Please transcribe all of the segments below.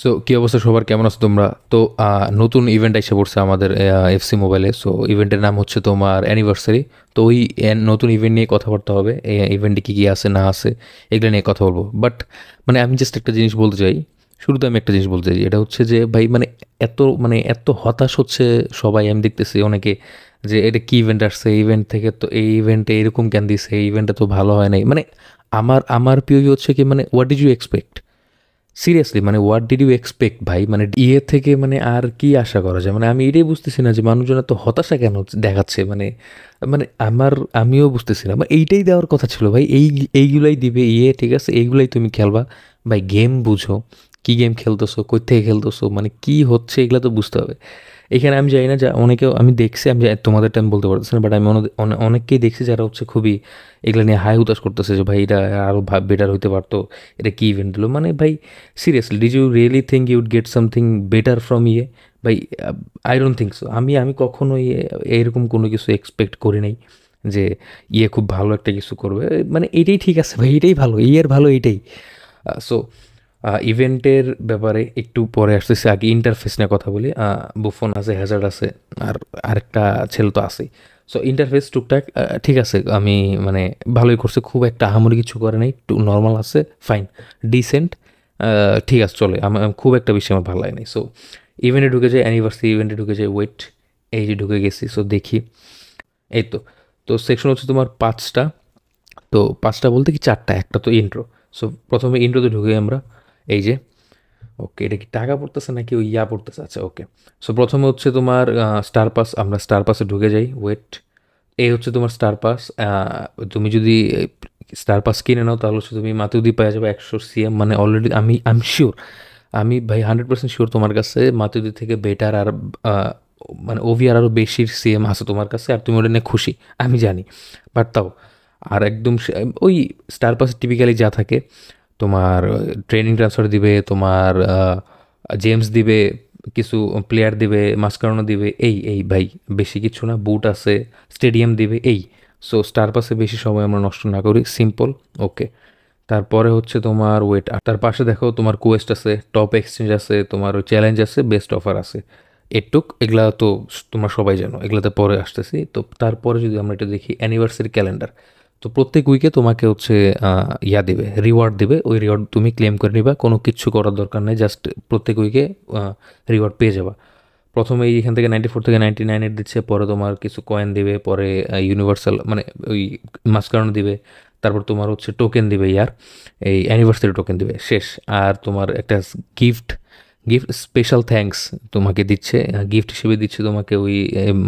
so কী অবস্থা সবার কেমন আছো তোমরা তো নতুন ইভেন্ট এসে পড়ছে আমাদের এফসি মোবাইলে সো ইভেন্টের নাম হচ্ছে তোমার অ্যানিভার্সারি তো ওই নতুন ইভেন্ট নিয়ে কথাবার্তা হবে এই ইভেন্টে কী কী আছে না আছে এগুলো নিয়ে কথা বলবো বাট মানে আমি জাস্ট একটা জিনিস বলতে চাই শুরুতে আমি একটা জিনিস বলতে চাই এটা হচ্ছে যে ভাই মানে এত মানে এত হতাশ হচ্ছে সবাই আমি দেখতেছি অনেকে যে এটা কী ইভেন্ট আসছে ইভেন্ট থেকে তো এই ইভেন্টে এরকম কেন দিছে এই ইভেন্টটা তো ভালো হয় নাই মানে আমার আমার প্রিয় হচ্ছে কি মানে what is you expect seriously মানে হোয়াট ডিড ইউ এক্সপেক্ট ভাই মানে ইয়ে থেকে মানে আর কি আশা করা যায় মানে আমি এটাই বুঝতেছি না যে মানুষজন এত হতাশা কেন দেখাচ্ছে মানে মানে আমার আমিও বুঝতেছি না মানে এইটাই দেওয়ার কথা ছিল ভাই এই এইগুলাই দিবে ইয়ে ঠিক আছে এইগুলাই তুমি খেলবা ভাই গেম বুঝো কী গেম খেলতেছো কোথায় খেলতেছো মানে কি হচ্ছে এগুলো তো বুঝতে হবে এখানে আমি জানি না যা অনেকেও আমি দেখছি আমি তোমাদের টাইম বলতে পারতেছি না বাট আমি অনেককেই দেখছি যারা হচ্ছে খুবই এগুলো নিয়ে হাই হুতাশ করতেছে যে ভাই এটা আরও বেটার হইতে পারতো এটা কী ইভেন্ট দিল মানে ভাই seriously does you really think you'd get something better from ইয়ে ভাই আই ডোন্ট থিঙ্ক সো আমি আমি কখনোই এরকম কোনো কিছু এক্সপেক্ট করি নাই যে ইয়ে খুব ভালো একটা কিছু করবে মানে এটাই ঠিক আছে ভাই এটাই ভালো ইয়ের ভালো এইটাই সো ইভেন্টের ব্যাপারে একটু পরে আসতেছি আগে ইন্টারফেস নিয়ে কথা বলি বুফন আছে হ্যাজার্ড আছে আর আরেকটা ছেলে তো আছেই সো ইন্টারফেস টুকটাক ঠিক আছে আমি মানে ভালোই করছে খুব একটা আহামরি কিছু করে নাই একটু নর্মাল আছে ফাইন ডিসেন্ট ঠিক আছে চলে আমার খুব একটা বেশি আমার ভালো লাগেনি সো ইভেন্টে ঢুকে যায় অ্যানিভার্সারি ইভেন্টে ঢুকে যায় ওয়েট এই যে ঢুকে গেছি সো দেখি এই তো তো সেকশন হচ্ছে তোমার পাঁচটা তো পাঁচটা বলতে কি চারটা একটা তো ইন্ট্রো সো প্রথমে ইন্ট্রোতে ঢুকে আমরা এই যে ওকে এটা কি টাকা পড়তেছে নাকি ওই ইয়া পড়তেছে আচ্ছা ওকে সো প্রথমে হচ্ছে তোমার স্টার পাস আমরা স্টার পাসে ঢুকে যাই ওয়েট এই হচ্ছে তোমার স্টার পাস তুমি যদি স্টার পাস কিনে নাও তাহলে হচ্ছে তুমি মাতুদি পাওয়া যাবে একশো সিএম মানে অলরেডি আমি আই এম শিওর আমি ভাই হান্ড্রেড পার্সেন্ট শিওর তোমার কাছে মাতুদি থেকে বেটার আর মানে ওভিয়ার আরও বেশি সিএম আছে তোমার কাছে আর তুমি ওটা নিয়ে খুশি আমি জানি বাট তাও আর একদম ওই স্টার পাস টিপিক্যালি যা থাকে তোমার ট্রেনিং ট্রান্সফার দিবে তোমার জেমস দিবে কিছু প্লেয়ার দিবে মাস্কারনো দিবে এই এই ভাই বেশি কিছু না বুট আছে স্টেডিয়াম দিবে এই সো স্টার পাসে বেশি সময় আমরা নষ্ট না করি সিম্পল ওকে তারপরে হচ্ছে তোমার ওয়েট আর তার পাশে দেখো তোমার কোয়েস্ট আছে টপ এক্সচেঞ্জ আছে তোমার চ্যালেঞ্জ আছে বেস্ট অফার আছে এটুক এগুলা তো তোমরা সবাই জানো এগুলাতে পরে আসতেছি তো তারপরে যদি আমরা এটা দেখি অ্যানিভার্সারি ক্যালেন্ডার তো প্রত্যেক উইকে তোমাকে হচ্ছে ইয়া দেবে রিওয়ার্ড দেবে ওই রিওয়ার্ড তুমি ক্লেম করে নিবা কোনো কিছু করার দরকার নেই জাস্ট প্রত্যেক উইকে রিওয়ার্ড পেয়ে যাবা প্রথমে এইখান থেকে নাইনটি ফোর থেকে নাইনটি নাইনের দিচ্ছে পরে তোমার কিছু কয়েন দিবে পরে ইউনিভার্সাল মানে ওই মাস্কারণ দিবে তারপর তোমার হচ্ছে টোকেন দিবে ইয়ার এই অ্যানিভার্সারি টোকেন দিবে শেষ আর তোমার একটা গিফট গিফট স্পেশাল থ্যাঙ্কস তোমাকে দিচ্ছে গিফট হিসেবে দিচ্ছে তোমাকে ওই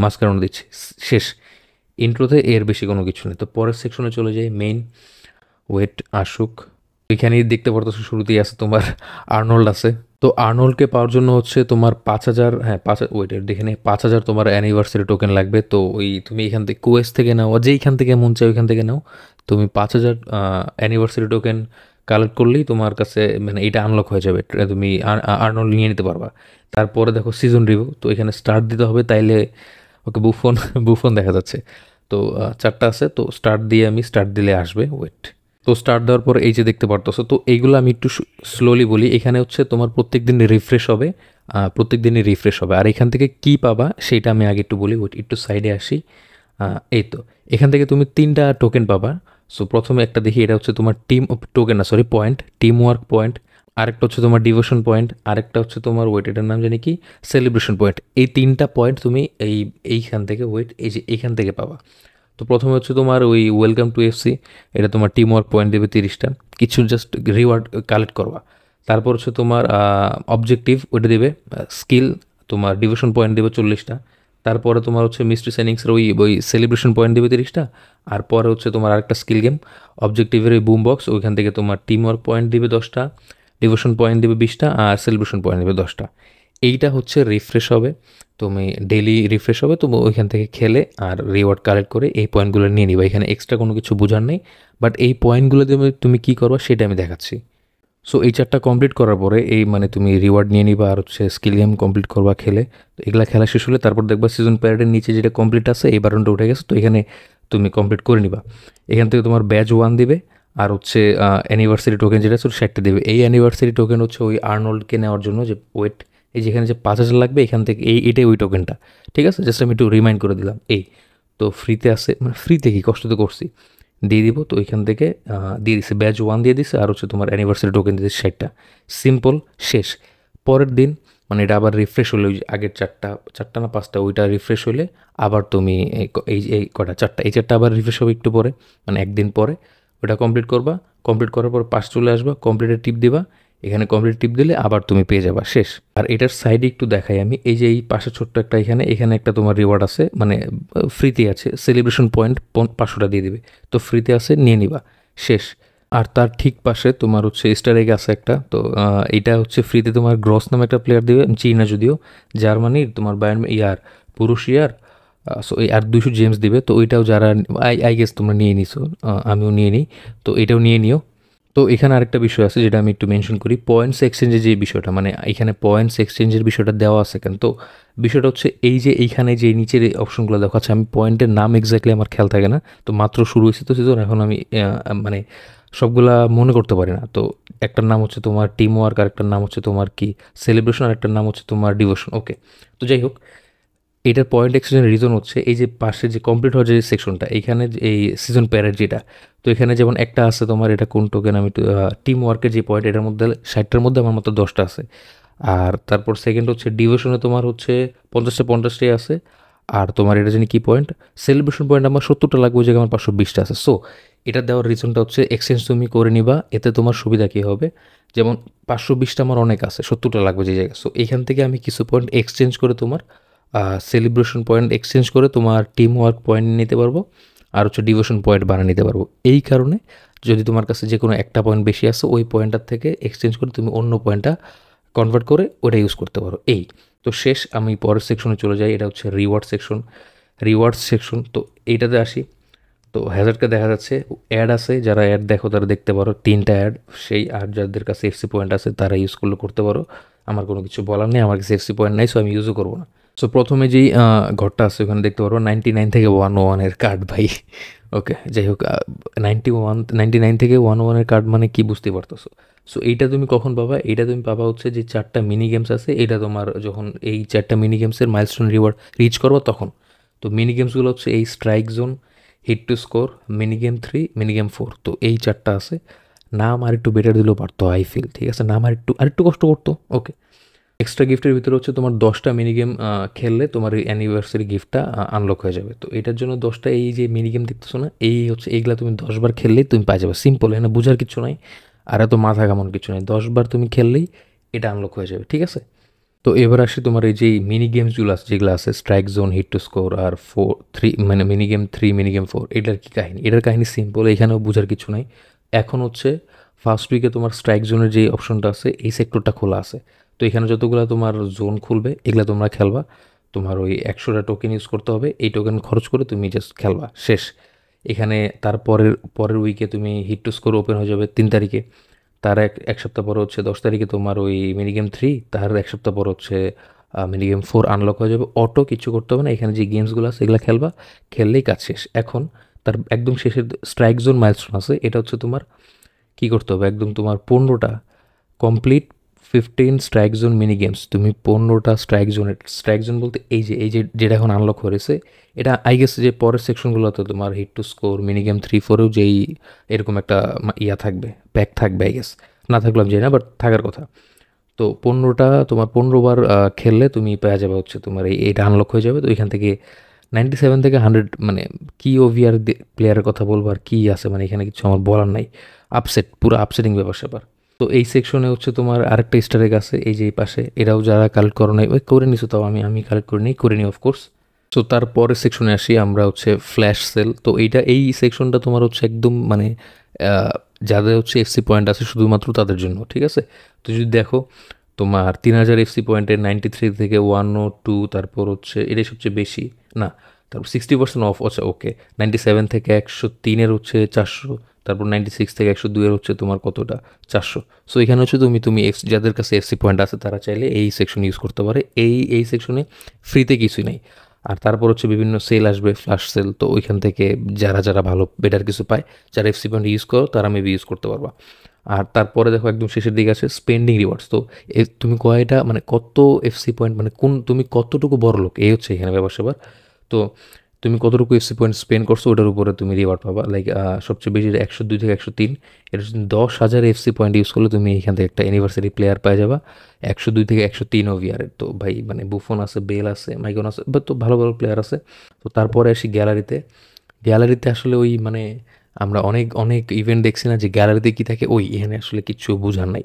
মাস্কারণ দিচ্ছে শেষ ইন্ট্রোতে এর বেশি কোনো কিছু নেই তো পরের সেকশনে চলে যাই মেইন ওয়েট আসুক এখানেই দেখতে পারতো শুরুতেই আছে তোমার আর্নল্ড আছে তো আর্নল্ডকে পাওয়ার জন্য হচ্ছে তোমার পাঁচ হাজার হ্যাঁ পাঁচ ওয়েটার দেখে নেই পাঁচ হাজার তোমার অ্যানিভার্সারি টোকেন লাগবে তো ওই তুমি এখান থেকে কোয়েস থেকে নাও যেইখান থেকে মন চাই ওইখান থেকে নাও তুমি পাঁচ হাজার অ্যানিভার্সারি টোকেন কালেক্ট করলেই তোমার কাছে মানে এটা আনলক হয়ে যাবে তুমি আর্নল্ড নিয়ে নিতে পারবা তারপরে দেখো সিজন রিভিউ তো এখানে স্টার্ট দিতে হবে তাইলে ওকে বুফোন বুফোন দেখা যাচ্ছে তো চারটা আছে তো স্টার্ট দিয়ে আমি স্টার্ট দিলে আসবে ওয়েট তো স্টার্ট দেওয়ার পর এই যে দেখতে পারতো তো এইগুলো আমি একটু স্লোলি বলি এখানে হচ্ছে তোমার প্রত্যেক দিন রিফ্রেশ হবে প্রত্যেক দিনই রিফ্রেশ হবে আর এখান থেকে কি পাবা সেটা আমি আগে একটু বলি ওয়েট একটু সাইডে আসি এই তো এখান থেকে তুমি তিনটা টোকেন পাবা সো প্রথমে একটা দেখি এটা হচ্ছে তোমার টিম টোকেন না sorry point team work point আরেকটা হচ্ছে তোমার ডিভোশন পয়েন্ট আরেকটা হচ্ছে তোমার ওয়েট এটার নাম জানি কি সেলিব্রেশন পয়েন্ট এই তিনটা পয়েন্ট তুমি এই এইখান থেকে ওয়েট এই যে এইখান থেকে পাবা তো প্রথমে হচ্ছে তোমার ওই ওয়েলকাম টু এফসি এটা তোমার টিম ওয়ার্ক পয়েন্ট দেবে তিরিশটা কিছু জাস্ট রিওয়ার্ড কালেক্ট করবা তারপর হচ্ছে তোমার অবজেক্টিভ ওইটা দেবে স্কিল তোমার ডিভিশন পয়েন্ট দেবে চল্লিশটা তারপরে তোমার হচ্ছে মিস্ট্রি সেনিংসের ওই ওই সেলিব্রেশন পয়েন্ট দেবে তিরিশটা আর পরে হচ্ছে তোমার আরেকটা স্কিল গেম অবজেক্টিভের ওই বুম বক্স ওইখান থেকে তোমার টিম ওয়ার্ক পয়েন্ট দেবে দশটা ডিভোশন পয়েন্ট দেবে বিশটা আর সেলিব্রেশন পয়েন্ট দেবে দশটা এইটা হচ্ছে রিফ্রেশ হবে তুমি ডেলি রিফ্রেশ হবে তুমি ওইখান থেকে খেলে আর রিওয়ার্ড কালেক্ট করে এই পয়েন্টগুলো নিয়ে নিবা এখানে এক্সট্রা কোনো কিছু বোঝার নেই বাট এই পয়েন্টগুলো দিয়ে তুমি কী করবা সেটা আমি দেখাচ্ছি সো এই চারটা কমপ্লিট করার পরে এই মানে তুমি রিওয়ার্ড নিয়ে নিবা আর হচ্ছে স্কিল গেম কমপ্লিট করবা খেলে তো এগুলা খেলা শেষ হলে তারপর দেখবা সিজন প্যারেডের নিচে যেটা কমপ্লিট আছে এই বারণটা উঠে গেছে তো এখানে তুমি কমপ্লিট করে নিবা এখান থেকে তোমার ব্যাচ ওয়ান দিবে আর হচ্ছে অ্যানিভার্সারি টোকেন যেটা ছিল সেটটা দেবে এই অ্যানিভার্সারি টোকেন হচ্ছে ওই আর্নল্ডকে নেওয়ার জন্য যে ওয়েট এই যেখানে যে পাঁচ হাজার লাগবে এখান থেকে এই এটাই ওই টোকেনটা ঠিক আছে জাস্ট আমি একটু রিমাইন্ড করে দিলাম এই তো ফ্রিতে আসে মানে ফ্রিতে কি কষ্ট তো করছি দিয়ে দিব তো ওইখান থেকে দিয়ে দিছে ব্যাচ ওয়ান দিয়ে দিছে আর হচ্ছে তোমার অ্যানিভার্সারি টোকেন দিয়ে সেটটা সিম্পল শেষ পরের দিন মানে এটা আবার রিফ্রেশ হলে ওই আগের চারটা চারটা না পাঁচটা ওইটা রিফ্রেশ হলে আবার তুমি এই এই কটা চারটা এই চারটা আবার রিফ্রেশ হবে একটু পরে মানে একদিন পরে ওটা কমপ্লিট করবা কমপ্লিট করার পর পাশ চলে আসবা কমপ্লিটের টিপ দেবা এখানে কমপ্লিট টিপ দিলে আবার তুমি পেয়ে যাবা শেষ আর এটার সাইডে একটু দেখাই আমি এই যে এই পাশে ছোট্ট একটা এখানে এখানে একটা তোমার রিওয়ার্ড আছে মানে ফ্রিতে আছে সেলিব্রেশন পয়েন্ট পাঁচশোটা দিয়ে দিবে তো ফ্রিতে আছে নিয়ে নিবা শেষ আর তার ঠিক পাশে তোমার হচ্ছে স্টার এগ আছে একটা তো এটা হচ্ছে ফ্রিতে তোমার গ্রস নামে একটা প্লেয়ার দেবে চিনা যদিও জার্মানির তোমার বায়ার ইয়ার পুরুষ ইয়ার সো এই আর দুশো জেমস দিবে তো ওইটাও যারা আই আই গেস তোমরা নিয়ে নিছো আমিও নিয়ে নিই তো এটাও নিয়ে নিও তো এখানে আরেকটা বিষয় আছে যেটা আমি একটু মেনশন করি পয়েন্টস এক্সচেঞ্জের যে বিষয়টা মানে এখানে পয়েন্টস এক্সচেঞ্জের বিষয়টা দেওয়া আছে কেন তো বিষয়টা হচ্ছে এই যে এইখানে যে নিচের অপশনগুলো দেখাচ্ছে আমি পয়েন্টের নাম এক্স্যাক্টলি আমার খেয়াল থাকে না তো মাত্র শুরু হয়েছে তো সেজন্য এখন আমি মানে সবগুলা মনে করতে পারি না তো একটার নাম হচ্ছে তোমার টিম ওয়ার্ক আর একটার নাম হচ্ছে তোমার কি সেলিব্রেশন আর একটার নাম হচ্ছে তোমার ডিভোশন ওকে তো যাই হোক এটার পয়েন্ট এক্সচেঞ্জের রিজন হচ্ছে এই যে পাশে যে কমপ্লিট হওয়ার যে সেকশনটা এখানে এই সিজন প্যারেড যেটা তো এখানে যেমন একটা আছে তোমার এটা কোন টোকেন আমি টিম ওয়ার্কের যে পয়েন্ট এটার মধ্যে ষাটটার মধ্যে আমার মাত্র দশটা আছে আর তারপর সেকেন্ড হচ্ছে ডিভোশনে তোমার হচ্ছে পঞ্চাশটা পঞ্চাশটাই আছে আর তোমার এটা জানি কি পয়েন্ট সেলিব্রেশন পয়েন্ট আমার সত্তরটা লাগবে ওই জায়গায় আমার পাঁচশো বিশটা আছে সো এটা দেওয়ার রিজনটা হচ্ছে এক্সচেঞ্জ তুমি করে নিবা এতে তোমার সুবিধা কী হবে যেমন পাঁচশো বিশটা আমার অনেক আছে সত্তরটা লাগবে যে জায়গায় সো এখান থেকে আমি কিছু পয়েন্ট এক্সচেঞ্জ করে তোমার সেলিব্রেশন পয়েন্ট এক্সচেঞ্জ করে তোমার টিম ওয়ার্ক পয়েন্ট নিতে পারবো আর হচ্ছে ডিভোশন পয়েন্ট বানিয়ে নিতে পারবো এই কারণে যদি তোমার কাছে যে কোনো একটা পয়েন্ট বেশি আসে ওই পয়েন্টটার থেকে এক্সচেঞ্জ করে তুমি অন্য পয়েন্টটা কনভার্ট করে ওটা ইউজ করতে পারো এই তো শেষ আমি পরের সেকশনে চলে যাই এটা হচ্ছে রিওয়ার্ড সেকশন রিওয়ার্ড সেকশন তো এইটাতে আসি তো হ্যাজার্ডকে দেখা যাচ্ছে অ্যাড আছে যারা অ্যাড দেখো তারা দেখতে পারো তিনটা অ্যাড সেই আর যাদের কাছে এফসি পয়েন্ট আছে তারা ইউজ করলে করতে পারো আমার কোনো কিছু বলার নেই আমার কাছে এফসি পয়েন্ট নাই সো আমি ইউজও করবো না সো প্রথমে যেই ঘরটা আছে ওখানে দেখতে পারবো নাইনটি নাইন থেকে ওয়ান ওয়ানের কার্ড ভাই ওকে যাই হোক নাইনটি ওয়ান নাইনটি নাইন থেকে ওয়ান ওয়ানের কার্ড মানে কী বুঝতে পারতো সো এইটা তুমি কখন পাবা এইটা তুমি পাবা হচ্ছে যে চারটা মিনি গেমস আছে এটা তোমার যখন এই চারটা মিনি গেমসের মাইলস্টোন রিওয়ার্ড রিচ করবো তখন তো মিনি গেমসগুলো হচ্ছে এই strike zone hit to score mini game three mini game four তো এই চারটা আছে নাম আর একটু বেটার দিলেও পারতো আই ফিল ঠিক আছে নাম আর একটু আর একটু কষ্ট করতো ওকে এক্সট্রা গিফটের ভিতরে হচ্ছে তোমার দশটা মিনি গেম খেললে তোমার এই অ্যানিভার্সারি গিফটটা আনলক হয়ে যাবে তো এটার জন্য দশটা এই যে মিনি গেম দেখতেছো না এই হচ্ছে এইগুলা তুমি দশবার খেললেই তুমি পাই যাবে সিম্পল এখানে বোঝার কিছু নাই আর এত মাথা ঘামন কিছু নাই দশবার তুমি খেললেই এটা আনলক হয়ে যাবে ঠিক আছে তো এবার আসি তোমার এই যে মিনি গেমসগুলো আছে যেগুলো আছে strike zone hit to score আর ফোর থ্রি মানে mini game three mini game four এটার কী কাহিনী এটার কাহিনী সিম্পল এখানেও বোঝার কিছু নাই এখন হচ্ছে ফার্স্ট উইকে তোমার স্ট্রাইক জোনের যে অপশনটা আছে এই সেক্টরটা খোলা আছে তো এখানে যতগুলো তোমার জোন খুলবে এগুলো তোমরা খেলবা তোমার ওই একশোটা টোকেন ইউজ করতে হবে এই টোকেন খরচ করে তুমি জাস্ট খেলবা শেষ এখানে তার পরের পরের উইকে তুমি হিট টু স্কোর ওপেন হয়ে যাবে তিন তারিখে তার এক এক সপ্তাহ পর হচ্ছে দশ তারিখে তোমার ওই মিনিগেম গেম থ্রি তার এক সপ্তাহ পর হচ্ছে মিনিগেম ফোর আনলক হয়ে যাবে অটো কিছু করতে হবে না এখানে যে গেমসগুলো আছে এগুলো খেলবা খেললেই কাজ শেষ এখন তার একদম শেষের স্ট্রাইক জোন মাইলস্টোন আছে এটা হচ্ছে তোমার কি করতে হবে একদম তোমার পনেরোটা complete fifteen strike zone mini games তুমি পনেরোটা স্ট্রাইক জোনের স্ট্রাইক জোন বলতে এই যে এই যে যেটা এখন আনলক হয়েছে এটা আই গেস যে পরের সেকশনগুলোতে তোমার hit to score mini game three ফোরেও যেই এরকম একটা ইয়া থাকবে প্যাক থাকবে আই গেস না থাকলাম যাই না বাট থাকার কথা তো পনেরোটা তোমার পনেরোবার খেললে তুমি পেয়ে যাবে হচ্ছে তোমার এই এটা আনলক হয়ে যাবে তো এখান থেকে নাইনটি সেভেন থেকে হান্ড্রেড মানে কী ওভিয়ার প্লেয়ারের কথা বলবো আর কী আছে মানে এখানে কিছু আমার বলার নাই আপসেট পুরো আপসেটিং ব্যাপার স্যাপার তো এই সেকশনে হচ্ছে তোমার আরেকটা স্টারেক আছে এই যে এই পাশে এরাও যারা কালেক্ট করো নাই ওই করে নিছো তাও আমি আমি কালেক্ট করে নিই করে নিই অফকোর্স সো তারপরে সেকশনে আসি আমরা হচ্ছে ফ্ল্যাশ সেল তো এইটা এই সেকশনটা তোমার হচ্ছে একদম মানে যাদের হচ্ছে এফসি পয়েন্ট আছে শুধুমাত্র তাদের জন্য ঠিক আছে তো যদি দেখো তোমার তিন হাজার এফসি পয়েন্টের নাইনটি থ্রি থেকে ওয়ান ও টু তারপর হচ্ছে এটাই সবচেয়ে বেশি না তারপর সিক্সটি পার্সেন্ট অফ আচ্ছা ওকে নাইনটি সেভেন থেকে একশো তিনের হচ্ছে চারশো তারপর নাইনটি সিক্স থেকে একশো দুয়ের হচ্ছে তোমার কতটা চারশো সো এখানে হচ্ছে তুমি তুমি এফ যাদের কাছে এফসি পয়েন্ট আছে তারা চাইলে এই সেকশন ইউজ করতে পারে এই এই সেকশনে ফ্রিতে কিছুই নেই আর তারপর হচ্ছে বিভিন্ন সেল আসবে ফ্লাশ সেল তো ওইখান থেকে যারা যারা ভালো বেটার কিছু পায় যারা এফসি পয়েন্ট ইউজ করো তারা মেবি ইউজ করতে পারবা আর তারপরে দেখো একদম শেষের দিকে আছে স্পেন্ডিং রিওয়ার্ডস তো তুমি কয়টা মানে কত এফসি পয়েন্ট মানে কোন তুমি কতটুকু বড় লোক এই হচ্ছে এখানে ব্যাপার সেবার তো তুমি কতটুকু এফসি পয়েন্ট স্পেন্ড করছো ওটার উপরে তুমি রিওয়ার্ড পাবা লাইক সবচেয়ে বেশি একশো দুই থেকে একশো তিন এটা দশ হাজার এফসি পয়েন্ট ইউজ করলে তুমি এখান থেকে একটা ইউনিভার্সিটি প্লেয়ার পেয়ে যাবা একশো দুই থেকে একশো তিন ওভিয়ারের তো ভাই মানে বুফন আছে বেল আছে মাইকন আছে বা তো ভালো ভালো প্লেয়ার আছে তো তারপরে আসি গ্যালারিতে গ্যালারিতে আসলে ওই মানে আমরা অনেক অনেক ইভেন্ট দেখছি না যে গ্যালারিতে কী থাকে ওই এখানে আসলে কিছু বোঝার নাই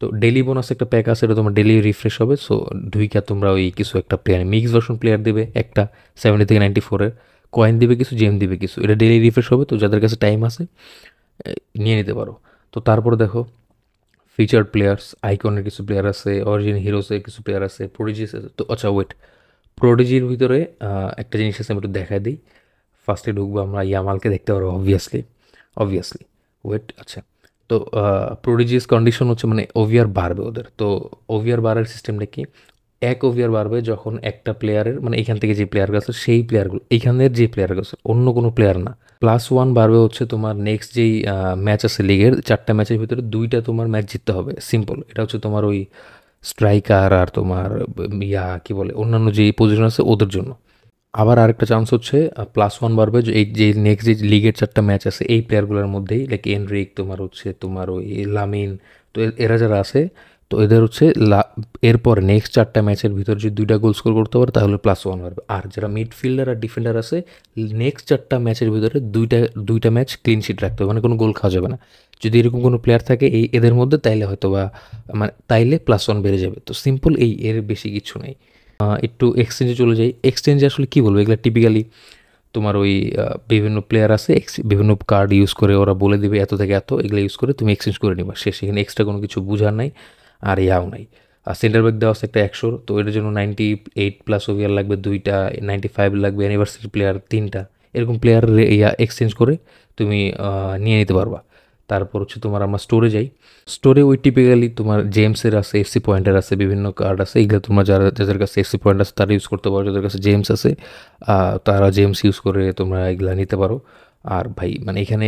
তো ডেলি বোনাস একটা প্যাক আছে এটা তোমার ডেলি রিফ্রেশ হবে সো ধুইকা তোমরা ওই কিছু একটা প্লেয়ার মিক্স ভার্সন প্লেয়ার দেবে একটা সেভেন্টি থেকে নাইনটি ফোরের কয়েন দিবে কিছু জেম দিবে কিছু এটা ডেলি রিফ্রেশ হবে তো যাদের কাছে টাইম আছে নিয়ে নিতে পারো তো তারপর দেখো ফিচার প্লেয়ার্স আইকনের কিছু প্লেয়ার আছে অরিজিন হিরোসের কিছু প্লেয়ার আছে প্রোডিজিস আছে তো আচ্ছা ওয়েট প্রোডিজির ভিতরে একটা জিনিস আছে আমি একটু দেখা দিই ফার্স্টে ঢুকবো আমরা ইয়ামালকে দেখতে পারবো অবভিয়াসলি অবভিয়াসলি ওয়েট আচ্ছা তো প্রোডিজিয়াস কন্ডিশন হচ্ছে মানে ওভিয়ার বাড়বে ওদের তো ওভিয়ার বাড়ার সিস্টেমটা কি এক ওভিয়ার বাড়বে যখন একটা প্লেয়ারের মানে এখান থেকে যে প্লেয়ার গেছে সেই প্লেয়ারগুলো এখানের যে প্লেয়ার গেছে অন্য কোনো প্লেয়ার না প্লাস ওয়ান বাড়বে হচ্ছে তোমার নেক্সট যেই ম্যাচ আছে লিগের চারটা ম্যাচের ভিতরে দুইটা তোমার ম্যাচ জিততে হবে সিম্পল এটা হচ্ছে তোমার ওই স্ট্রাইকার আর তোমার ইয়া কী বলে অন্যান্য যেই পজিশন আছে ওদের জন্য আবার আরেকটা চান্স হচ্ছে প্লাস ওয়ান বাড়বে এই যে নেক্সট যে লিগের চারটা ম্যাচ আছে এই প্লেয়ারগুলোর মধ্যেই লাইক এনরিক তোমার হচ্ছে তোমার ওই লামিন তো এরা যারা আছে তো এদের হচ্ছে এরপর নেক্সট চারটা ম্যাচের ভিতর যদি দুইটা গোল স্কোর করতে পারে তাহলে প্লাস ওয়ান বাড়বে আর যারা মিডফিল্ডার আর ডিফেন্ডার আছে নেক্সট চারটা ম্যাচের ভিতরে দুইটা দুইটা ম্যাচ ক্লিন শিট রাখতে হবে মানে কোনো গোল খাওয়া যাবে না যদি এরকম কোনো প্লেয়ার থাকে এই এদের মধ্যে তাইলে হয়তো বা মানে তাইলে প্লাস ওয়ান বেড়ে যাবে তো সিম্পল এই এর বেশি কিছু নেই একটু এক্সচেঞ্জে চলে যাই এক্সচেঞ্জে আসলে কী বলবো এগুলো টিপিক্যালি তোমার ওই বিভিন্ন প্লেয়ার আছে বিভিন্ন কার্ড ইউজ করে ওরা বলে দেবে এত থেকে এত এগুলো ইউজ করে তুমি এক্সচেঞ্জ করে নিবা সে সেখানে এক্সট্রা কোনো কিছু বোঝার নাই আর ইয়াও নাই আর সেন্টার ব্যাক দেওয়া আছে একটা একশোর তো এটার জন্য নাইনটি এইট প্লাস ওভিয়ার লাগবে দুইটা নাইনটি ফাইভ লাগবে অ্যানিভার্সারি প্লেয়ার তিনটা এরকম প্লেয়ার ইয়া এক্সচেঞ্জ করে তুমি নিয়ে নিতে পারবা তারপর হচ্ছে তোমার আমরা স্টোরে যাই স্টোরে ওই টিপিক্যালি তোমার জেমসের আছে এফসি পয়েন্টের আছে বিভিন্ন কার্ড আছে এইগুলো তোমরা যারা যাদের কাছে এফসি পয়েন্ট আছে তারা ইউজ করতে পারো যাদের কাছে জেমস আছে তারা জেমস ইউজ করে তোমরা এগুলো নিতে পারো আর ভাই মানে এখানে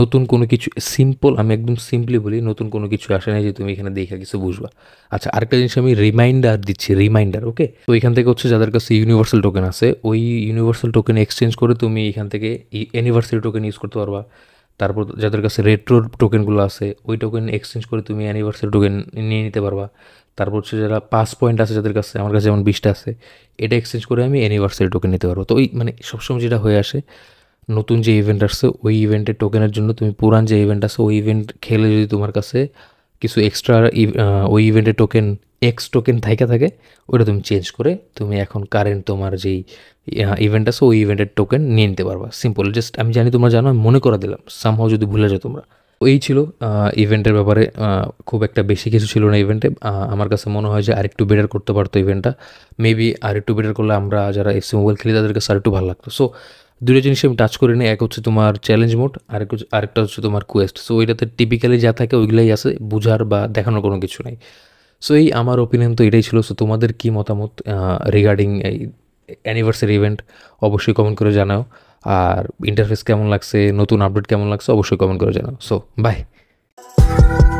নতুন কোনো কিছু সিম্পল আমি একদম সিম্পলি বলি নতুন কোনো কিছু আসে না যে তুমি এখানে দেখে কিছু বুঝবা আচ্ছা আরেকটা জিনিস আমি রিমাইন্ডার দিচ্ছি রিমাইন্ডার ওকে তো এখান থেকে হচ্ছে যাদের কাছে ইউনিভার্সাল টোকেন আছে ওই ইউনিভার্সাল টোকেন এক্সচেঞ্জ করে তুমি এখান থেকে ইউনিভার্সাল টোকেন ইউজ করতে পারবা তারপর যাদের কাছে রেট্রো টোকেনগুলো আছে ওই টোকেন এক্সচেঞ্জ করে তুমি অ্যানিভার্সারি টোকেন নিয়ে নিতে পারবা তারপর হচ্ছে যারা পাস পয়েন্ট আছে যাদের কাছে আমার কাছে যেমন বিশটা আছে এটা এক্সচেঞ্জ করে আমি অ্যানিভার্সারি টোকেন নিতে পারবো তো ওই মানে সবসময় যেটা হয়ে আসে নতুন যে ইভেন্ট আসছে ওই ইভেন্টের টোকেনের জন্য তুমি পুরান যে ইভেন্ট আছে ওই ইভেন্ট খেলে যদি তোমার কাছে কিছু এক্সট্রা ওই ইভেন্টের টোকেন এক্স টোকেন থাইকা থাকে ওটা তুমি চেঞ্জ করে তুমি এখন কারেন্ট তোমার যেই ইভেন্ট আছে ওই ইভেন্টের টোকেন নিয়ে নিতে পারবা সিম্পল জাস্ট আমি জানি তোমরা জানো আমি মনে করা দিলাম সামহাও যদি ভুলে যাও তোমরা এই ছিল ইভেন্টের ব্যাপারে খুব একটা বেশি কিছু ছিল না ইভেন্টে আমার কাছে মনে হয় যে আরেকটু বেটার করতে পারতো ইভেন্টটা মেবি আরেকটু বেটার করলে আমরা যারা এফসি মোবাইল খেলি তাদের কাছে আরেকটু ভালো লাগতো সো দুটো জিনিস আমি টাচ করি নি এক হচ্ছে তোমার চ্যালেঞ্জ মোড আর আরেকটা হচ্ছে তোমার কোয়েস্ট সো ওইটাতে টিপিক্যালি যা থাকে ওইগুলাই আছে বোঝার বা দেখানোর কোনো কিছু নেই সো এই আমার ওপিনিয়ন তো এটাই ছিল সো তোমাদের কী মতামত রিগার্ডিং এই অ্যানিভার্সারি ইভেন্ট অবশ্যই কমেন্ট করে জানাও আর ইন্টারফেস কেমন লাগছে নতুন আপডেট কেমন লাগছে অবশ্যই কমেন্ট করে জানাও সো বাই